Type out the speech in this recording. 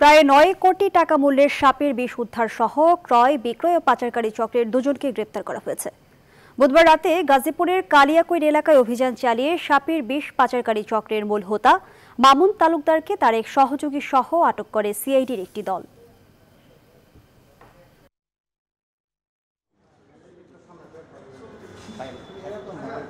প্রায় নয় কোটি টাকা মূল্যের সাপের বিষ উদ্ধার সহ ক্রয় বিক্রয় ও পাচারকারী চক্রের দুজনকে গ্রেপ্তার করা হয়েছে বুধবার রাতে গাজীপুরের কালিয়াকৈর এলাকায় অভিযান চালিয়ে সাপের বিষ পাচারকারী চক্রের মূল হোতা মামুন তালুকদারকে তার এক সহযোগী সহ আটক করে সিআইডির একটি দল Thank you.